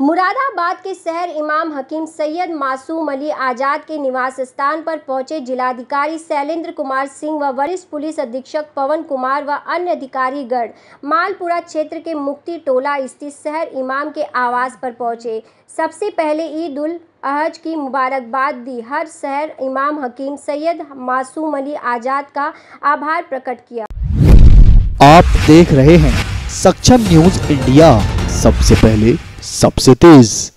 मुरादाबाद के शहर इमाम हकीम सैयद मासूम अली आज़ाद के निवास स्थान पर पहुंचे जिलाधिकारी शैलेंद्र कुमार सिंह व वरिष्ठ पुलिस अधीक्षक पवन कुमार व अन्य अधिकारीगढ़ मालपुरा क्षेत्र के मुक्ति टोला स्थित शहर इमाम के आवास पर पहुंचे सबसे पहले ईद उल अहज की मुबारकबाद दी हर शहर इमाम हकीम सैयद मासूम अली आज़ाद का आभार प्रकट किया आप देख रहे हैं सक्षम न्यूज़ इंडिया सबसे पहले subsidies